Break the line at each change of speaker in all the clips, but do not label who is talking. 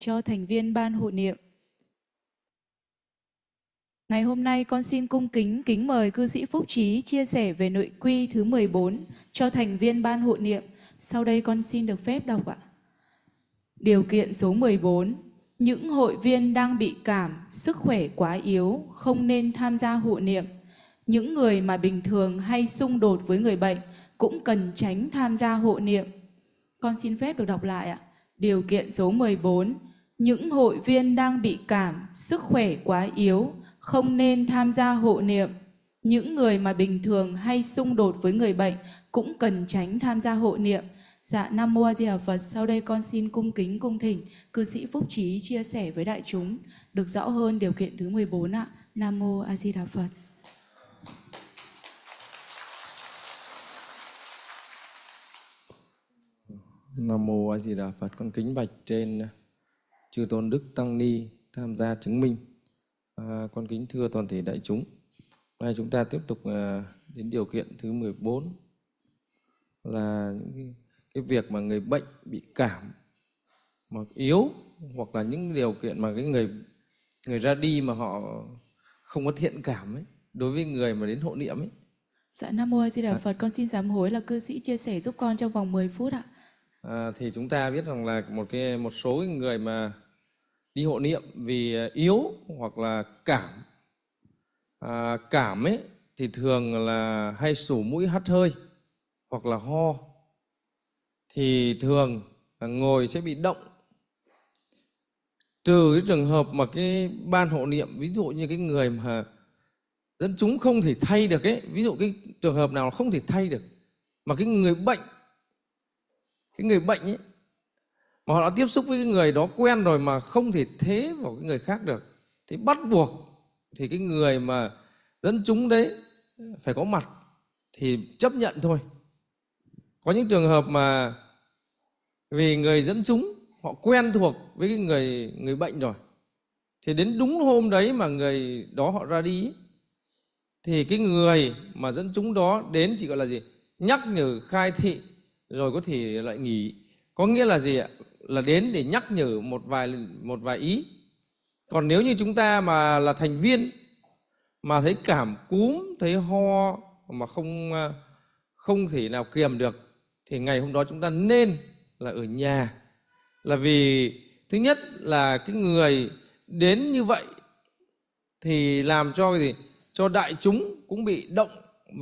cho thành viên ban hộ niệm. Ngày hôm nay con xin cung kính kính mời cư sĩ Phúc Trí chia sẻ về nội quy thứ 14 cho thành viên ban hộ niệm. Sau đây con xin được phép đọc ạ. Điều kiện số 14. Những hội viên đang bị cảm, sức khỏe quá yếu, không nên tham gia hộ niệm. Những người mà bình thường hay xung đột với người bệnh cũng cần tránh tham gia hộ niệm. Con xin phép được đọc lại ạ. Điều kiện số 14. Những hội viên đang bị cảm, sức khỏe quá yếu, không nên tham gia hộ niệm. Những người mà bình thường hay xung đột với người bệnh cũng cần tránh tham gia hộ niệm. Dạ Nam Mô A Di Đà Phật, sau đây con xin cung kính cung thỉnh cư sĩ Phúc Trí chia sẻ với đại chúng được rõ hơn điều kiện thứ 14 ạ. Nam Mô A Di Đà Phật.
Nam Mô A Di Đà Phật, con kính bạch trên chư tôn đức tăng ni tham gia chứng minh à, con kính thưa toàn thể đại chúng hôm nay chúng ta tiếp tục à, đến điều kiện thứ 14 là những cái, cái việc mà người bệnh bị cảm mà yếu hoặc là những điều kiện mà cái người người ra đi mà họ không có thiện cảm ấy đối với người mà đến hộ niệm ấy
Dạ Nam Mô A Di Đà à. Phật, con xin giám hối là cư sĩ chia sẻ giúp con trong vòng 10 phút ạ.
À, thì chúng ta biết rằng là một cái một số người mà đi hộ niệm vì à, yếu hoặc là cảm à, cảm ấy thì thường là hay sủ mũi hắt hơi hoặc là ho thì thường là ngồi sẽ bị động trừ cái trường hợp mà cái ban hộ niệm ví dụ như cái người mà dân chúng không thể thay được ấy ví dụ cái trường hợp nào không thể thay được mà cái người bệnh cái người bệnh ấy mà họ đã tiếp xúc với cái người đó quen rồi mà không thể thế vào cái người khác được thì bắt buộc thì cái người mà dẫn chúng đấy phải có mặt thì chấp nhận thôi có những trường hợp mà vì người dẫn chúng họ quen thuộc với cái người người bệnh rồi thì đến đúng hôm đấy mà người đó họ ra đi thì cái người mà dẫn chúng đó đến chỉ gọi là gì nhắc nhở khai thị rồi có thể lại nghỉ có nghĩa là gì ạ là đến để nhắc nhở một vài một vài ý còn nếu như chúng ta mà là thành viên mà thấy cảm cúm thấy ho mà không không thể nào kiềm được thì ngày hôm đó chúng ta nên là ở nhà là vì thứ nhất là cái người đến như vậy thì làm cho cái gì cho đại chúng cũng bị động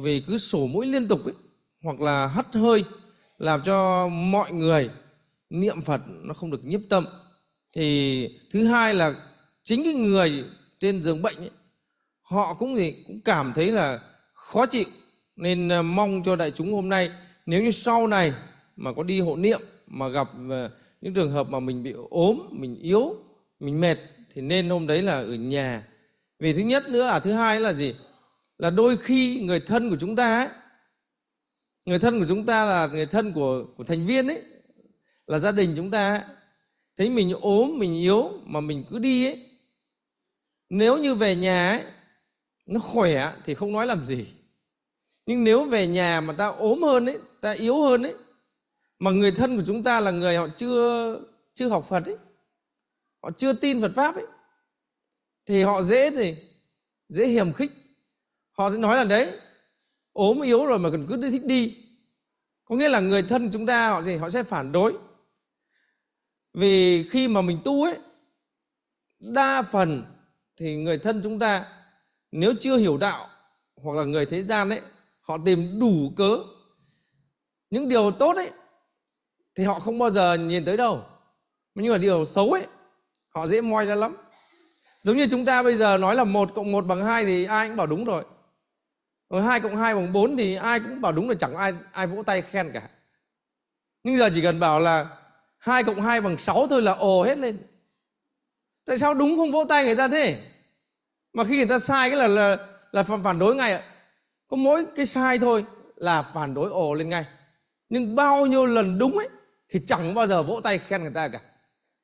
vì cứ sổ mũi liên tục ấy, hoặc là hắt hơi làm cho mọi người niệm Phật nó không được nhiếp tâm thì thứ hai là chính cái người trên giường bệnh ấy, họ cũng gì cũng cảm thấy là khó chịu nên à, mong cho đại chúng hôm nay nếu như sau này mà có đi hộ niệm mà gặp à, những trường hợp mà mình bị ốm mình yếu mình mệt thì nên hôm đấy là ở nhà vì thứ nhất nữa là thứ hai là gì là đôi khi người thân của chúng ta ấy, người thân của chúng ta là người thân của, của thành viên ấy là gia đình chúng ta thấy mình ốm mình yếu mà mình cứ đi ấy nếu như về nhà ấy, nó khỏe thì không nói làm gì nhưng nếu về nhà mà ta ốm hơn ấy ta yếu hơn ấy mà người thân của chúng ta là người họ chưa chưa học phật ấy họ chưa tin phật pháp ấy thì họ dễ gì dễ hiềm khích họ sẽ nói là đấy ốm yếu rồi mà còn cứ thích đi có nghĩa là người thân chúng ta họ gì họ sẽ phản đối vì khi mà mình tu ấy đa phần thì người thân chúng ta nếu chưa hiểu đạo hoặc là người thế gian ấy họ tìm đủ cớ những điều tốt ấy thì họ không bao giờ nhìn tới đâu nhưng mà điều xấu ấy họ dễ moi ra lắm giống như chúng ta bây giờ nói là một cộng một bằng hai thì ai cũng bảo đúng rồi rồi hai cộng hai bằng bốn thì ai cũng bảo đúng là chẳng ai ai vỗ tay khen cả nhưng giờ chỉ cần bảo là 2 cộng 2 bằng 6 thôi là ồ hết lên Tại sao đúng không vỗ tay người ta thế Mà khi người ta sai cái là là, là phản đối ngay ạ Có mỗi cái sai thôi là phản đối ồ lên ngay Nhưng bao nhiêu lần đúng ấy Thì chẳng bao giờ vỗ tay khen người ta cả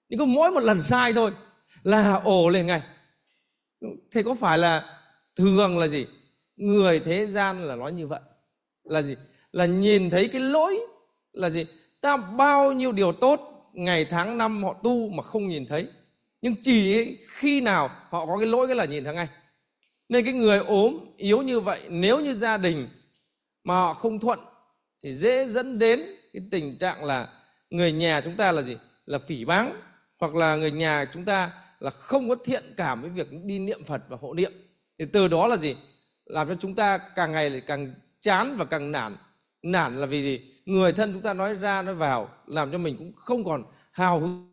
Nhưng có mỗi một lần sai thôi là ồ lên ngay Thế có phải là thường là gì Người thế gian là nói như vậy Là gì Là nhìn thấy cái lỗi là gì ta bao nhiêu điều tốt ngày tháng năm họ tu mà không nhìn thấy nhưng chỉ khi nào họ có cái lỗi cái là nhìn thấy ngay nên cái người ốm yếu như vậy nếu như gia đình mà họ không thuận thì dễ dẫn đến cái tình trạng là người nhà chúng ta là gì là phỉ báng hoặc là người nhà chúng ta là không có thiện cảm với việc đi niệm Phật và hộ niệm thì từ đó là gì làm cho chúng ta càng ngày lại càng chán và càng nản nản là vì gì người
thân chúng ta nói ra nói vào làm cho mình cũng không còn hào hứng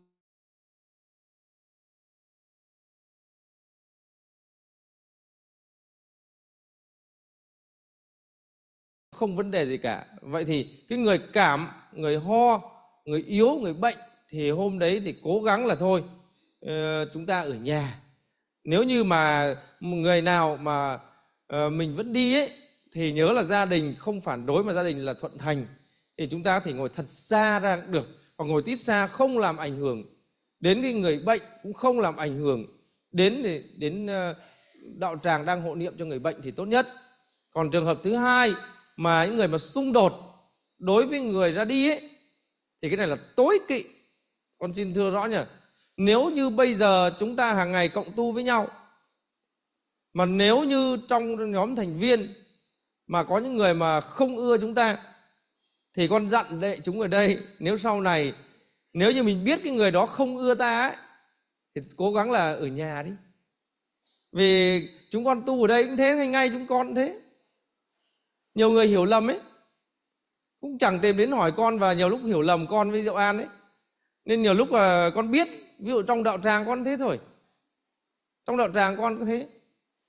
không vấn đề gì cả vậy thì cái người
cảm người ho người yếu người bệnh thì hôm đấy thì cố gắng là thôi ờ, chúng ta ở nhà nếu như mà người nào mà ờ, mình vẫn đi ấy thì nhớ là gia đình không phản đối mà gia đình là thuận thành thì chúng ta có thể ngồi thật xa ra cũng được hoặc ngồi tít xa không làm ảnh hưởng đến cái người bệnh cũng không làm ảnh hưởng đến đến ờ, đạo tràng đang hộ niệm cho người bệnh thì tốt nhất còn trường hợp thứ hai mà những người mà xung đột đối với người ra đi ấy, thì cái này là tối kỵ con xin thưa rõ nhỉ nếu như bây giờ chúng ta hàng ngày cộng tu với nhau mà nếu như trong nhóm thành viên mà có những người mà không ưa chúng ta thì con dặn đệ chúng ở đây nếu sau này nếu như mình biết cái người đó không ưa ta ấy, thì cố gắng là ở nhà đi vì chúng con tu ở đây cũng thế hay ngay chúng con cũng thế nhiều người hiểu lầm ấy cũng chẳng tìm đến hỏi con và nhiều lúc hiểu lầm con với Diệu An ấy nên nhiều lúc là con biết ví dụ trong đạo tràng con thế thôi trong đạo tràng con cũng thế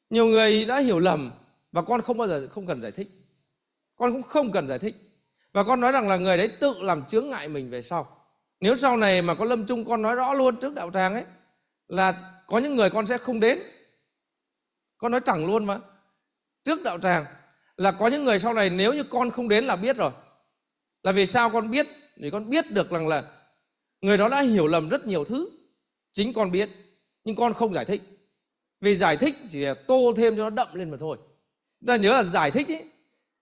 nhiều người đã hiểu lầm và con không bao giờ không cần giải thích con cũng không cần giải thích và con nói rằng là người đấy tự làm chướng ngại mình về sau nếu sau này mà có lâm chung con nói rõ luôn trước đạo tràng ấy là có những người con sẽ không đến con nói thẳng luôn mà trước đạo tràng là có những người sau này nếu như con không đến là biết rồi là vì sao con biết vì con biết được rằng là người đó đã hiểu lầm rất nhiều thứ chính con biết nhưng con không giải thích vì giải thích chỉ là tô thêm cho nó đậm lên mà thôi ta nhớ là giải thích ấy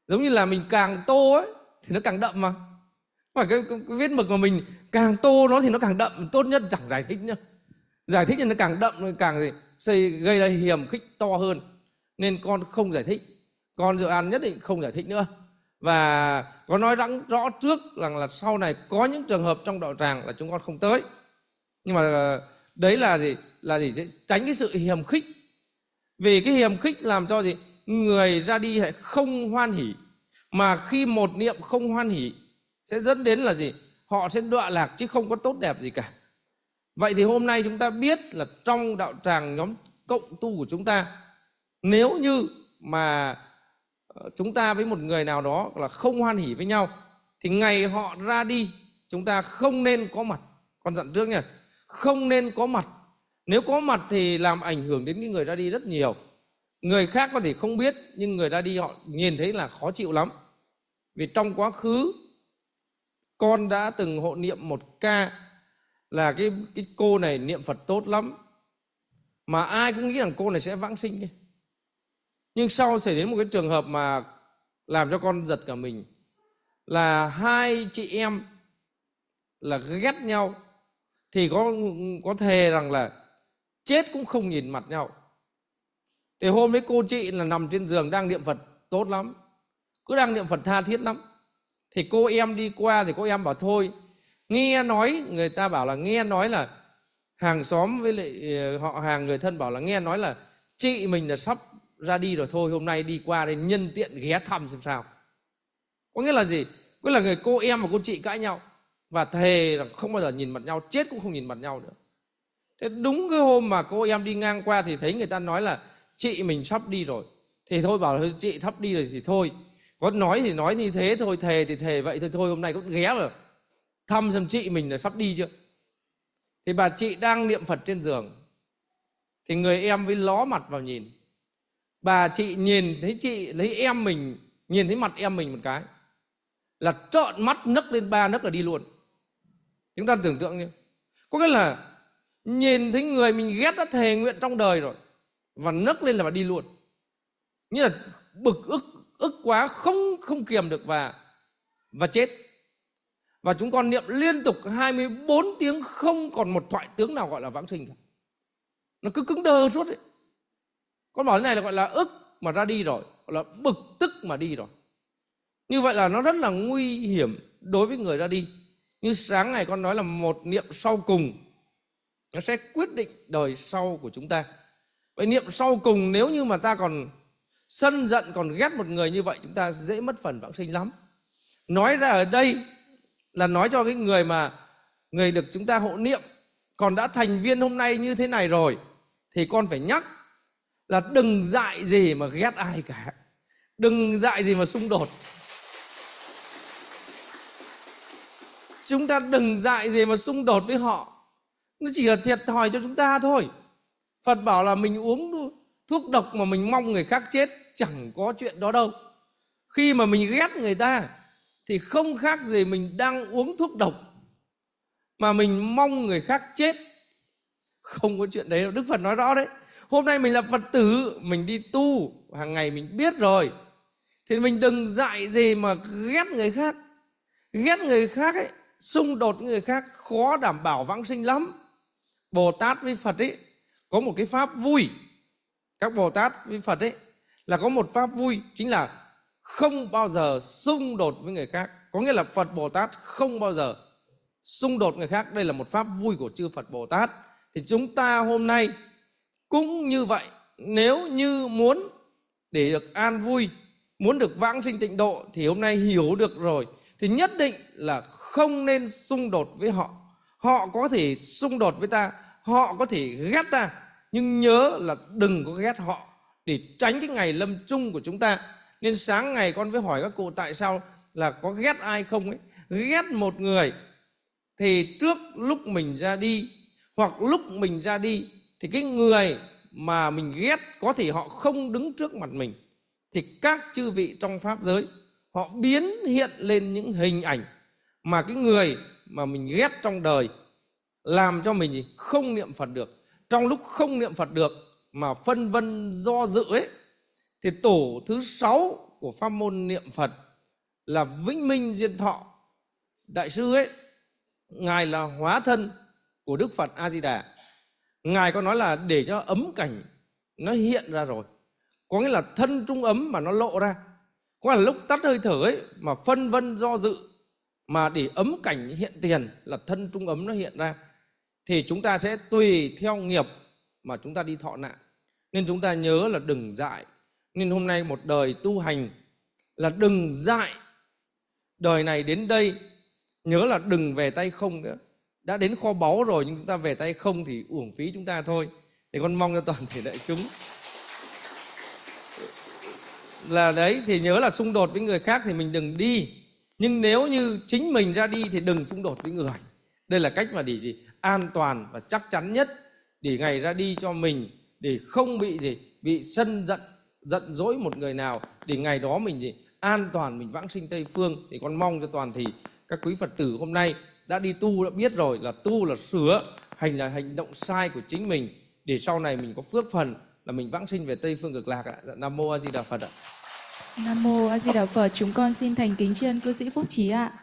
giống như là mình càng tô ấy thì nó càng đậm mà mà cái, cái vết mực mà mình càng tô nó thì nó càng đậm tốt nhất chẳng giải thích nhá giải thích thì nó càng đậm càng gì xây gây ra hiểm khích to hơn nên con không giải thích con dự án nhất định không giải thích nữa và có nói rằng rõ trước rằng là sau này có những trường hợp trong đạo tràng là chúng con không tới nhưng mà ờ, đấy là gì là gì tránh cái sự hiểm khích vì cái hiểm khích làm cho gì người ra đi lại không hoan hỉ mà khi một niệm không hoan hỷ sẽ dẫn đến là gì họ sẽ đọa lạc chứ không có tốt đẹp gì cả vậy thì hôm nay chúng ta biết là trong đạo tràng nhóm cộng tu của chúng ta nếu như mà ờ, chúng ta với một người nào đó là không hoan hỷ với nhau thì ngày họ ra đi chúng ta không nên có mặt con dặn trước nha không nên có mặt nếu có mặt thì làm ảnh hưởng đến cái người ra đi rất nhiều người khác có thể không biết nhưng người ra đi họ nhìn thấy là khó chịu lắm vì trong quá khứ con đã từng hộ niệm một ca là cái cái cô này niệm Phật tốt lắm mà ai cũng nghĩ rằng cô này sẽ vãng sinh ấy. nhưng sau xảy đến một cái trường hợp mà làm cho con giật cả mình là hai chị em là ghét nhau thì có có thề rằng là chết cũng không nhìn mặt nhau thì hôm đấy cô chị là nằm trên giường đang niệm phật tốt lắm cứ đang niệm phật tha thiết lắm thì cô em đi qua thì cô em bảo thôi nghe nói người ta bảo là nghe nói là hàng xóm với lại ờ, họ hàng người thân bảo là nghe nói là chị mình là sắp ra đi rồi thôi hôm nay đi qua đây nhân tiện ghé thăm xem sao có nghĩa là gì có là người cô em và cô chị cãi nhau và thề là không bao giờ nhìn mặt nhau chết cũng không nhìn mặt nhau nữa thế đúng cái hôm mà cô em đi ngang qua thì thấy người ta nói là chị mình sắp đi rồi thì thôi bảo là chị sắp đi rồi thì thôi có nói thì nói như thế thôi thề thì thề vậy thôi thôi hôm nay cũng ghé vào thăm xem chị mình là sắp đi chưa thì bà chị đang niệm phật trên giường thì người em với ló mặt vào nhìn bà chị nhìn thấy chị lấy em mình nhìn thấy mặt em mình một cái là trợn mắt nấc lên ba nấc là đi luôn chúng ta tưởng tượng như có nghĩa là nhìn thấy người mình ghét đã thề nguyện trong đời rồi và nấc lên là bà đi luôn nghĩa là bực ức ức quá không không kiềm được và và chết và chúng con niệm liên tục 24 tiếng không còn một thoại tướng nào gọi là vãng sinh cả. Nó cứ cứng đơ suốt ấy. Con bảo thế này là gọi là ức mà ra đi rồi, gọi là bực tức mà đi rồi. Như vậy là nó rất là nguy hiểm đối với người ra đi. Như sáng ngày con nói là một niệm sau cùng nó sẽ quyết định đời sau của chúng ta vậy niệm sau cùng nếu như mà ta còn sân giận còn ghét một người như vậy chúng ta dễ mất phần vãng sinh lắm nói ra ở đây là nói cho cái người mà người được chúng ta hộ niệm còn đã thành viên hôm nay như thế này rồi thì con phải nhắc là đừng dạy gì mà ghét ai cả đừng dạy gì mà xung đột chúng ta đừng dạy gì mà xung đột với họ nó chỉ là thiệt thòi cho chúng ta thôi phật bảo là mình uống thuốc độc mà mình mong người khác chết chẳng có chuyện đó đâu khi mà mình ghét người ta thì không khác gì mình đang uống thuốc độc mà mình mong người khác chết không có chuyện đấy đâu đức phật nói rõ đấy hôm nay mình là phật tử mình đi tu hàng ngày mình biết rồi thì mình đừng dạy gì mà ghét người khác ghét người khác ấy xung đột người khác khó đảm bảo vãng sinh lắm bồ tát với phật ấy có một cái pháp vui các bồ tát với phật ấy là có một pháp vui chính là không bao giờ xung đột với người khác có nghĩa là phật bồ tát không bao giờ xung đột người khác đây là một pháp vui của chư phật bồ tát thì chúng ta hôm nay cũng như vậy nếu như muốn để được an vui muốn được vãng sinh tịnh độ thì hôm nay hiểu được rồi thì nhất định là không nên xung đột với họ họ có thể xung đột với ta họ có thể ghét ta nhưng nhớ là đừng có ghét họ để tránh cái ngày lâm chung của chúng ta nên sáng ngày con mới hỏi các cụ tại sao là có ghét ai không ấy ghét một người thì trước lúc mình ra đi hoặc lúc mình ra đi thì cái người mà mình ghét có thể họ không đứng trước mặt mình thì các chư vị trong pháp giới họ biến hiện lên những hình ảnh mà cái người mà mình ghét trong đời làm cho mình không niệm Phật được. Trong lúc không niệm Phật được mà phân vân do dự ấy thì tổ thứ sáu của pháp môn niệm Phật là Vĩnh Minh Diên Thọ đại sư ấy ngài là hóa thân của Đức Phật A Di Đà. Ngài có nói là để cho ấm cảnh nó hiện ra rồi. Có nghĩa là thân trung ấm mà nó lộ ra. Có là lúc tắt hơi thở ấy mà phân vân do dự mà để ấm cảnh hiện tiền là thân trung ấm nó hiện ra thì chúng ta sẽ tùy theo nghiệp mà chúng ta đi thọ nạn nên chúng ta nhớ là đừng dại nên hôm nay một đời tu hành là đừng dại đời này đến đây nhớ là đừng về tay không nữa đã đến kho báu rồi nhưng chúng ta về tay không thì uổng phí chúng ta thôi thì con mong cho toàn thể đại chúng là đấy thì nhớ là xung đột với người khác thì mình đừng đi nhưng nếu như chính mình ra đi thì đừng xung đột với người đây là cách mà để gì an toàn và chắc chắn nhất để ngày ra đi cho mình để không bị gì bị sân giận giận dỗi một người nào để ngày đó mình gì an toàn mình vãng sinh tây phương thì con mong cho toàn thì các quý phật tử hôm nay đã đi tu đã biết rồi là tu là sửa hành là hành động sai của chính mình để sau này mình có phước phần là mình vãng sinh về tây phương cực lạc ạ dạ, nam mô a di đà phật ạ
nam mô a di đà phật chúng con xin thành kính tri ân cư sĩ phúc trí ạ